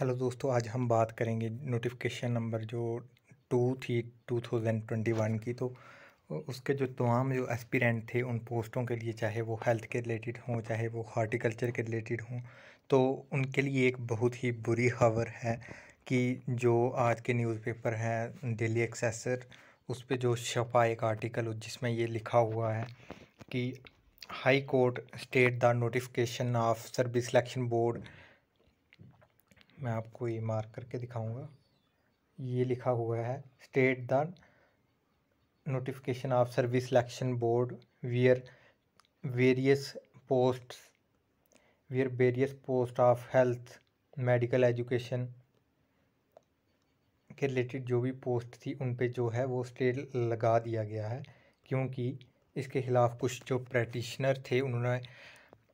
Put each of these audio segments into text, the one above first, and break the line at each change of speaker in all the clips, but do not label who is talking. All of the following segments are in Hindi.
हेलो दोस्तों आज हम बात करेंगे नोटिफिकेशन नंबर जो टू थी टू थाउजेंड ट्वेंटी वन की तो उसके जो तमाम जो एस्पिरेंट थे उन पोस्टों के लिए चाहे वो हेल्थ के रिलेटेड हों चाहे वो हार्टिकल्चर के रिलेटेड हों तो उनके लिए एक बहुत ही बुरी खबर है कि जो आज के न्यूज़पेपर हैं डेली एक्सेसर उस पर जो छपा एक आर्टिकल जिसमें ये लिखा हुआ है कि high court state the notification of service selection board मैं आपको ये मार्क करके दिखाऊंगा ये लिखा हुआ है state the notification of service selection board where various post where various post of health medical education के रिलेटेड जो भी पोस्ट थी उन पे जो है वो स्टेट लगा दिया गया है क्योंकि इसके ख़िलाफ़ कुछ जो प्रैक्टिशनर थे उन्होंने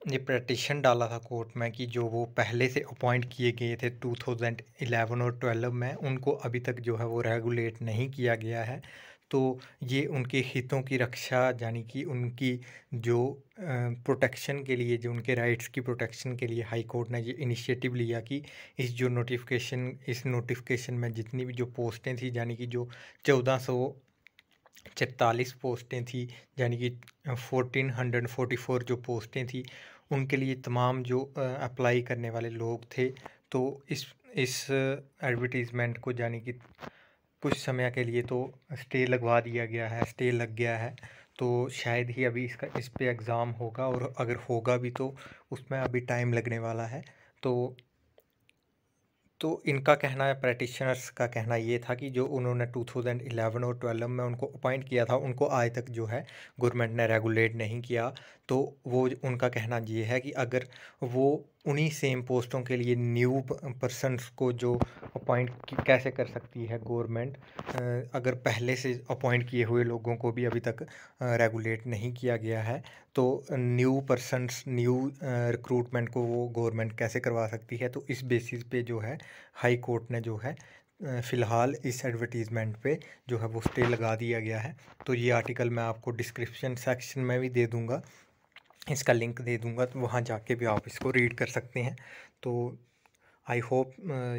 ये पटिशन डाला था कोर्ट में कि जो वो पहले से अपॉइंट किए गए थे 2011 और 12 में उनको अभी तक जो है वो रेगुलेट नहीं किया गया है तो ये उनके हितों की रक्षा यानी कि उनकी जो प्रोटेक्शन के लिए जो उनके राइट्स की प्रोटेक्शन के लिए हाई कोर्ट ने ये इनिशिएटिव लिया कि इस जो नोटिफिकेशन इस नोटिफिकेशन में जितनी भी जो पोस्टें थी यानी कि जो चौदह सौ छत्तालीस पोस्टें थी यानी कि फोर्टीन हंड्रेड फोर्टी फोर जो पोस्टें थी उनके लिए तमाम जो अप्लाई करने वाले लोग थे तो इस इस एडवर्टीज़मेंट को यानी कि कुछ समय के लिए तो स्टे लगवा दिया गया है स्टे लग गया है तो शायद ही अभी इसका इस पर एग्ज़ाम होगा और अगर होगा भी तो उसमें अभी टाइम लगने वाला है तो तो इनका कहना है प्रैक्टिशनर्स का कहना ये था कि जो उन्होंने 2011 और 12 में उनको अपॉइंट किया था उनको आज तक जो है गवर्नमेंट ने रेगुलेट नहीं किया तो वो उनका कहना ये है कि अगर वो उन्हीं सेम पोस्टों के लिए न्यू पर्सनस को जो अपॉइंट कैसे कर सकती है गवर्नमेंट अगर पहले से अपॉइंट किए हुए लोगों को भी अभी तक रेगुलेट नहीं किया गया है तो न्यू पर्सनस न्यू रिक्रूटमेंट को वो गवर्नमेंट कैसे करवा सकती है तो इस बेसिस पे जो है हाई कोर्ट ने जो है फ़िलहाल इस एडवर्टीज़मेंट पे जो है वो स्टे लगा दिया गया है तो ये आर्टिकल मैं आपको डिस्क्रिप्शन सेक्शन में भी दे दूँगा इसका लिंक दे दूँगा तो वहाँ जाके भी आप इसको रीड कर सकते हैं तो आई होप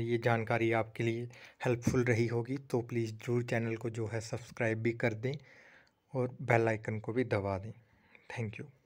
ये जानकारी आपके लिए हेल्पफुल रही होगी तो प्लीज़ ज़रूर चैनल को जो है सब्सक्राइब भी कर दें और बेल आइकन को भी दबा दें थैंक यू